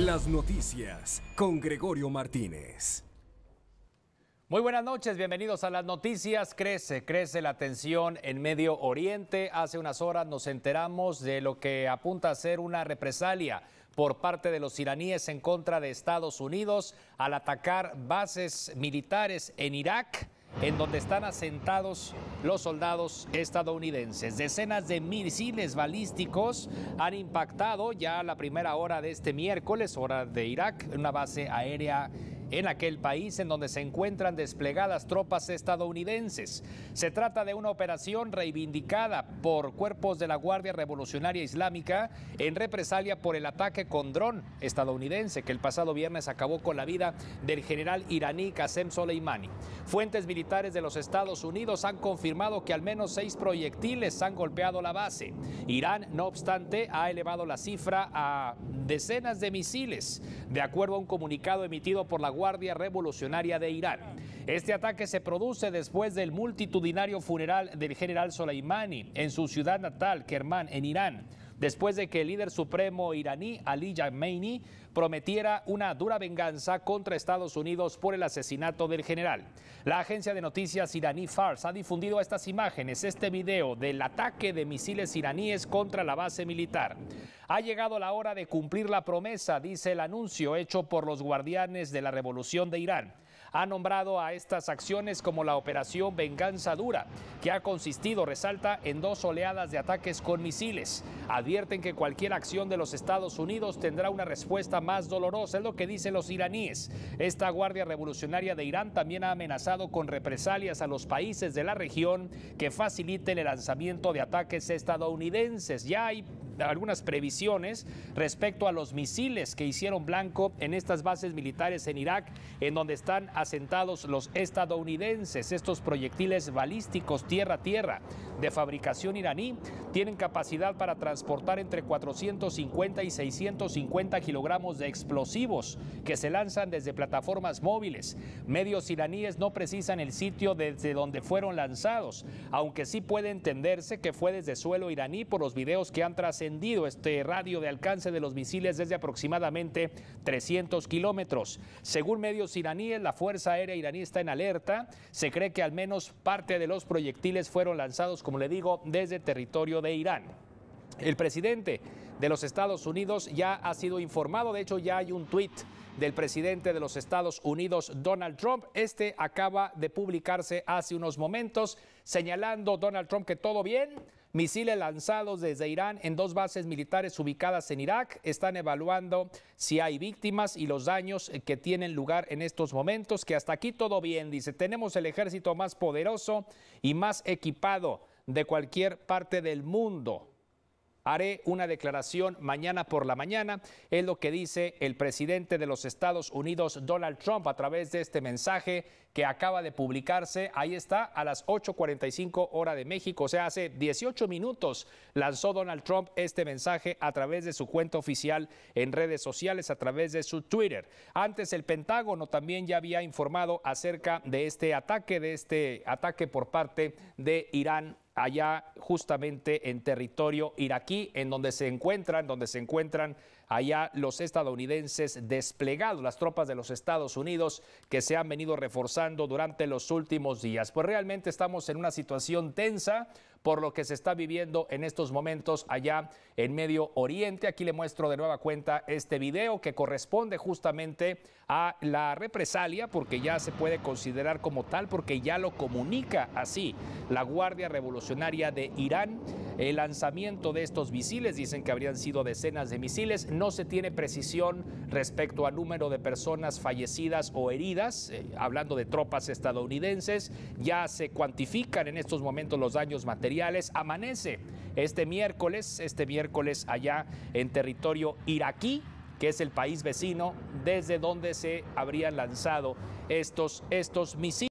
Las noticias con Gregorio Martínez. Muy buenas noches, bienvenidos a las noticias. Crece, crece la tensión en Medio Oriente. Hace unas horas nos enteramos de lo que apunta a ser una represalia por parte de los iraníes en contra de Estados Unidos al atacar bases militares en Irak en donde están asentados los soldados estadounidenses. Decenas de misiles balísticos han impactado ya a la primera hora de este miércoles, hora de Irak, en una base aérea en aquel país en donde se encuentran desplegadas tropas estadounidenses. Se trata de una operación reivindicada por cuerpos de la Guardia Revolucionaria Islámica en represalia por el ataque con dron estadounidense que el pasado viernes acabó con la vida del general iraní Qasem Soleimani. Fuentes militares de los Estados Unidos han confirmado que al menos seis proyectiles han golpeado la base. Irán, no obstante, ha elevado la cifra a decenas de misiles. De acuerdo a un comunicado emitido por la Guardia Revolucionaria de Irán. Este ataque se produce después del multitudinario funeral del general Soleimani en su ciudad natal, Kermán, en Irán después de que el líder supremo iraní, Ali Khamenei, prometiera una dura venganza contra Estados Unidos por el asesinato del general. La agencia de noticias iraní Fars ha difundido estas imágenes, este video del ataque de misiles iraníes contra la base militar. Ha llegado la hora de cumplir la promesa, dice el anuncio hecho por los guardianes de la revolución de Irán ha nombrado a estas acciones como la operación Venganza Dura, que ha consistido, resalta, en dos oleadas de ataques con misiles. Advierten que cualquier acción de los Estados Unidos tendrá una respuesta más dolorosa, es lo que dicen los iraníes. Esta Guardia Revolucionaria de Irán también ha amenazado con represalias a los países de la región que faciliten el lanzamiento de ataques estadounidenses. Ya hay algunas previsiones respecto a los misiles que hicieron blanco en estas bases militares en Irak, en donde están asentados los estadounidenses. Estos proyectiles balísticos tierra-tierra de fabricación iraní tienen capacidad para transportar entre 450 y 650 kilogramos de explosivos que se lanzan desde plataformas móviles. Medios iraníes no precisan el sitio desde donde fueron lanzados, aunque sí puede entenderse que fue desde suelo iraní por los videos que han trascendido este radio de alcance de los misiles desde aproximadamente 300 kilómetros. Según medios iraníes, la Fuerza Aérea iraní está en alerta. Se cree que al menos parte de los proyectiles fueron lanzados, como le digo, desde territorio de Irán. El presidente de los Estados Unidos ya ha sido informado, de hecho ya hay un tuit del presidente de los Estados Unidos, Donald Trump. Este acaba de publicarse hace unos momentos, señalando Donald Trump que todo bien. Misiles lanzados desde Irán en dos bases militares ubicadas en Irak. Están evaluando si hay víctimas y los daños que tienen lugar en estos momentos. Que hasta aquí todo bien, dice. Tenemos el ejército más poderoso y más equipado de cualquier parte del mundo. Haré una declaración mañana por la mañana, es lo que dice el presidente de los Estados Unidos, Donald Trump, a través de este mensaje que acaba de publicarse. Ahí está, a las 8.45 hora de México, o sea, hace 18 minutos lanzó Donald Trump este mensaje a través de su cuenta oficial en redes sociales, a través de su Twitter. Antes el Pentágono también ya había informado acerca de este ataque, de este ataque por parte de Irán allá justamente en territorio iraquí, en donde se encuentran, donde se encuentran allá los estadounidenses desplegados, las tropas de los Estados Unidos que se han venido reforzando durante los últimos días. Pues realmente estamos en una situación tensa por lo que se está viviendo en estos momentos allá en Medio Oriente. Aquí le muestro de nueva cuenta este video que corresponde justamente a la represalia, porque ya se puede considerar como tal, porque ya lo comunica así la Guardia Revolucionaria de Irán. El lanzamiento de estos misiles, dicen que habrían sido decenas de misiles, no se tiene precisión respecto al número de personas fallecidas o heridas, eh, hablando de tropas estadounidenses. Ya se cuantifican en estos momentos los daños materiales. Amanece este miércoles, este miércoles allá en territorio iraquí que es el país vecino desde donde se habrían lanzado estos, estos misiles.